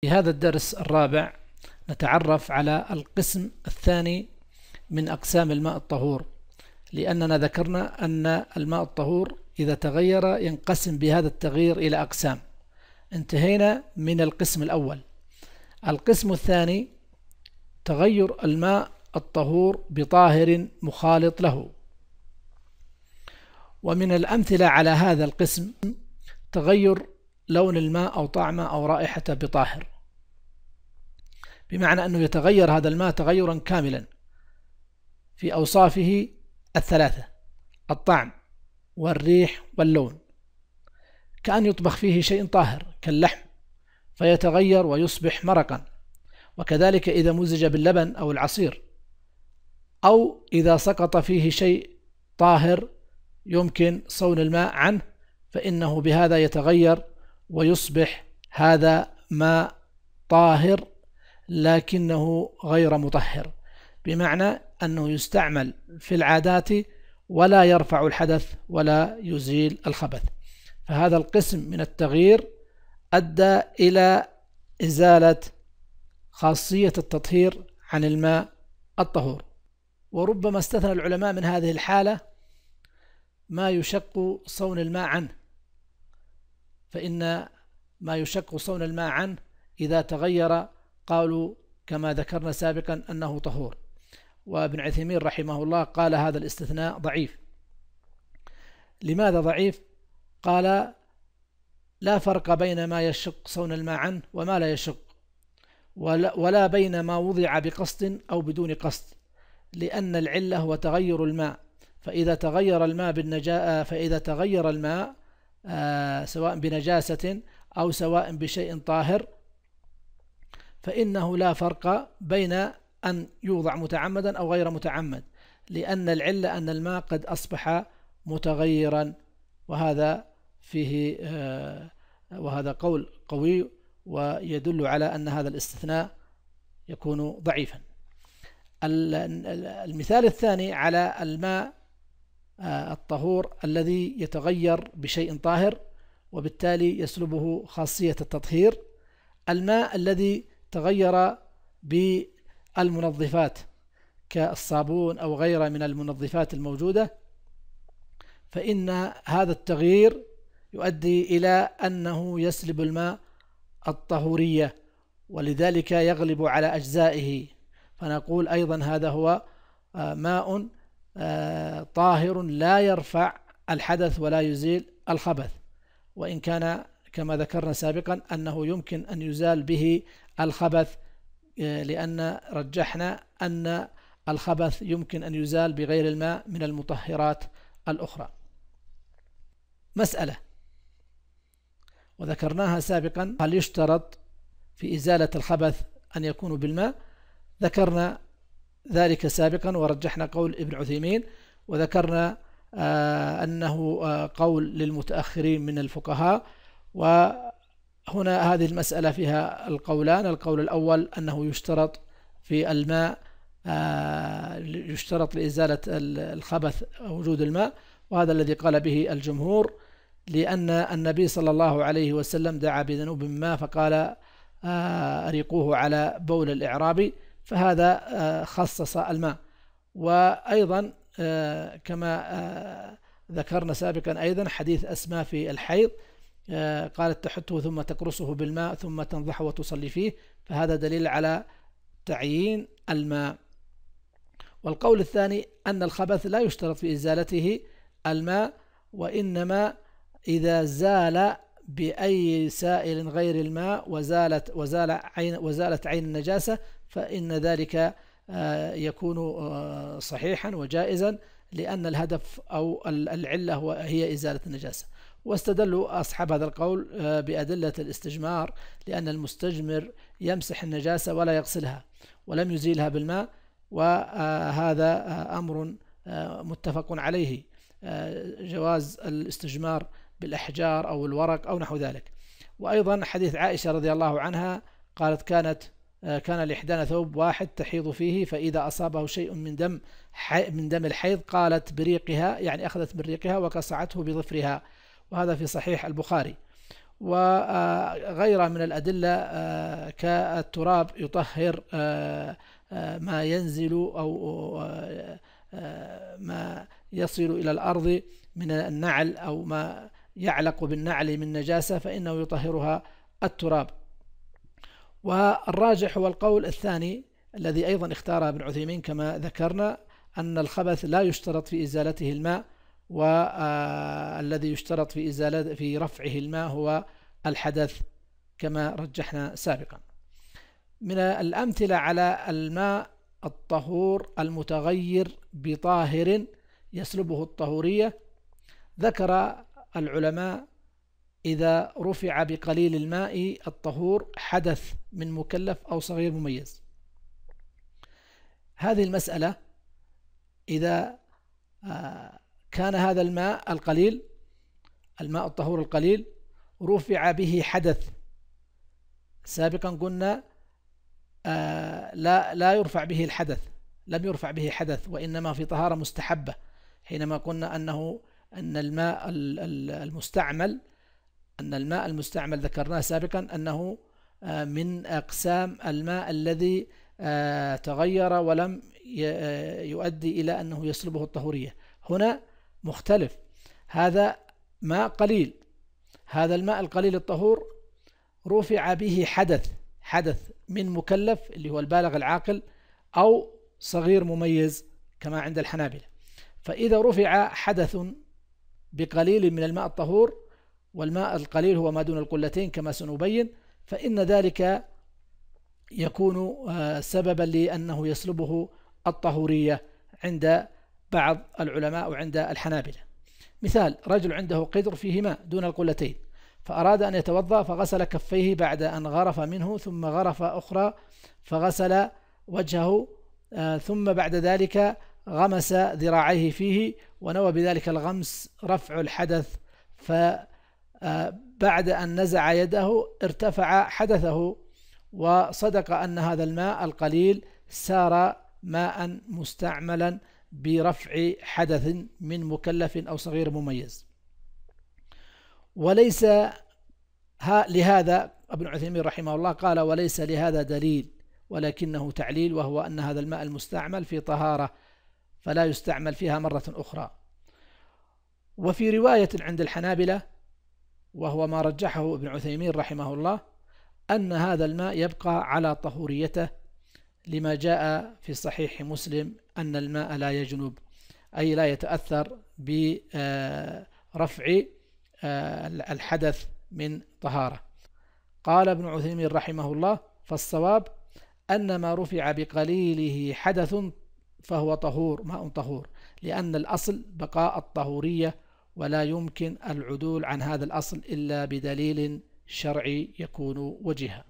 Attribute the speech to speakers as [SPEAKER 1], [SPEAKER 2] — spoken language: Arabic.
[SPEAKER 1] في هذا الدرس الرابع نتعرف على القسم الثاني من أقسام الماء الطهور لأننا ذكرنا أن الماء الطهور إذا تغير ينقسم بهذا التغيير إلى أقسام انتهينا من القسم الأول القسم الثاني تغير الماء الطهور بطاهر مخالط له ومن الأمثلة على هذا القسم تغير لون الماء أو طعمه أو رائحته بطاهر بمعنى أنه يتغير هذا الماء تغيرا كاملا في أوصافه الثلاثة الطعم والريح واللون كأن يطبخ فيه شيء طاهر كاللحم فيتغير ويصبح مرقا وكذلك إذا مزج باللبن أو العصير أو إذا سقط فيه شيء طاهر يمكن صون الماء عنه فإنه بهذا يتغير ويصبح هذا ماء طاهر لكنه غير مطهر بمعنى أنه يستعمل في العادات ولا يرفع الحدث ولا يزيل الخبث فهذا القسم من التغيير أدى إلى إزالة خاصية التطهير عن الماء الطهور وربما استثنى العلماء من هذه الحالة ما يشق صون الماء عنه فإن ما يشق صون الماء عنه إذا تغير قالوا كما ذكرنا سابقا أنه طهور وابن عثيمين رحمه الله قال هذا الاستثناء ضعيف لماذا ضعيف؟ قال لا فرق بين ما يشق صون الماء عنه وما لا يشق ولا بين ما وضع بقصد أو بدون قصد لأن العلة هو تغير الماء فإذا تغير الماء بالنجاء فإذا تغير الماء آه، سواء بنجاسة أو سواء بشيء طاهر فإنه لا فرق بين أن يوضع متعمدا أو غير متعمد لأن العلة أن الماء قد أصبح متغيرا وهذا فيه آه، وهذا قول قوي ويدل على أن هذا الاستثناء يكون ضعيفا المثال الثاني على الماء آه، الطهور الذي يتغير بشيء طاهر وبالتالي يسلبه خاصية التطهير الماء الذي تغير بالمنظفات كالصابون أو غيره من المنظفات الموجودة فإن هذا التغيير يؤدي إلى أنه يسلب الماء الطهورية ولذلك يغلب على أجزائه فنقول أيضا هذا هو آه، ماء آه، طاهر لا يرفع الحدث ولا يزيل الخبث وإن كان كما ذكرنا سابقا أنه يمكن أن يزال به الخبث آه، لأن رجحنا أن الخبث يمكن أن يزال بغير الماء من المطهرات الأخرى مسألة وذكرناها سابقا هل يشترط في إزالة الخبث أن يكون بالماء ذكرنا ذلك سابقا ورجحنا قول ابن عثيمين وذكرنا آه، أنه آه، قول للمتأخرين من الفقهاء وهنا هذه المسألة فيها القولان القول الأول أنه يشترط في الماء آه، يشترط لإزالة الخبث وجود الماء وهذا الذي قال به الجمهور لأن النبي صلى الله عليه وسلم دعا بذنوب ما فقال أريقوه على بول الإعرابي فهذا آه، خصص الماء وأيضا آه، كما آه، ذكرنا سابقا أيضا حديث أسماء في الحيض قالت تحته ثم تقرصه بالماء ثم تنضح وتصلي فيه فهذا دليل على تعيين الماء والقول الثاني أن الخبث لا يشترط في إزالته الماء وإنما إذا زال بأي سائل غير الماء وزالت وزال عين وزالت عين النجاسة فإن ذلك آه، يكون آه، صحيحا وجائزا لأن الهدف أو العلة هي إزالة النجاسة واستدلوا أصحاب هذا القول آه، بأدلة الاستجمار لأن المستجمر يمسح النجاسة ولا يغسلها ولم يزيلها بالماء وهذا أمر متفق عليه جواز الاستجمار بالأحجار أو الورق أو نحو ذلك وأيضا حديث عائشة رضي الله عنها قالت كانت آه، كان لإحدانا ثوب واحد تحيض فيه فإذا أصابه شيء من دم من دم الحيض قالت بريقها يعني أخذت بريقها وكسعته بظفرها وهذا في صحيح البخاري وغيرها آه، من الأدلة آه، كالتراب يطهر ما ينزل أو ما يصل إلى الأرض من النعل أو ما يعلق بالنعل من نجاسة فإنه يطهرها التراب والراجح هو القول الثاني الذي أيضا اختاره ابن عثيمين كما ذكرنا أن الخبث لا يشترط في إزالته الماء والذي آه، يشترط في إزالة في رفعه الماء هو الحدث كما رجحنا سابقا من الأمثلة على الماء الطهور المتغير بطاهر يسلبه الطهورية ذكر العلماء إذا رفع بقليل الماء الطهور حدث من مكلف أو صغير مميز هذه المسألة إذا آه، كان هذا الماء القليل الماء الطهور القليل رفع به حدث سابقا قلنا آه، لا لا يرفع به الحدث لم يرفع به حدث وإنما في طهارة مستحبة حينما قلنا أنه أن الماء المستعمل أن الماء المستعمل ذكرناه سابقا أنه آه، من أقسام الماء الذي آه، تغير ولم آه، يؤدي إلى أنه يسلبه الطهورية هنا مختلف هذا ماء قليل هذا الماء القليل الطهور رفع به حدث حدث من مكلف اللي هو البالغ العاقل أو صغير مميز كما عند الحنابلة فإذا رفع حدث بقليل من الماء الطهور والماء القليل هو ما دون القلتين كما سنبين فإن ذلك يكون آه، سببا لأنه يسلبه الطهورية عند بعض العلماء وعند الحنابلة مثال رجل عنده قدر فيه ماء دون القلتين فأراد أن يتوضأ فغسل كفيه بعد أن غرف منه ثم غرف أخرى فغسل وجهه آه، ثم بعد ذلك غمس ذراعيه فيه ونوى بذلك الغمس رفع الحدث فبعد آه، أن نزع يده ارتفع حدثه وصدق أن هذا الماء القليل سار ماء مستعملا برفع حدث من مكلف أو صغير مميز وليس لهذا ابن عثيمين رحمه الله قال وليس لهذا دليل ولكنه تعليل وهو أن هذا الماء المستعمل في طهارة فلا يستعمل فيها مرة أخرى وفي رواية عند الحنابلة وهو ما رجحه ابن عثيمين رحمه الله أن هذا الماء يبقى على طهوريته لما جاء في صحيح مسلم أن الماء لا يجنب أي لا يتأثر برفع آه، الحدث من طهارة قال ابن عثيمين رحمه الله فالصواب أن ما رفع بقليله حدث فهو طهور ماء طهور لأن الأصل بقاء الطهورية ولا يمكن العدول عن هذا الأصل إلا بدليل شرعي يكون وجهه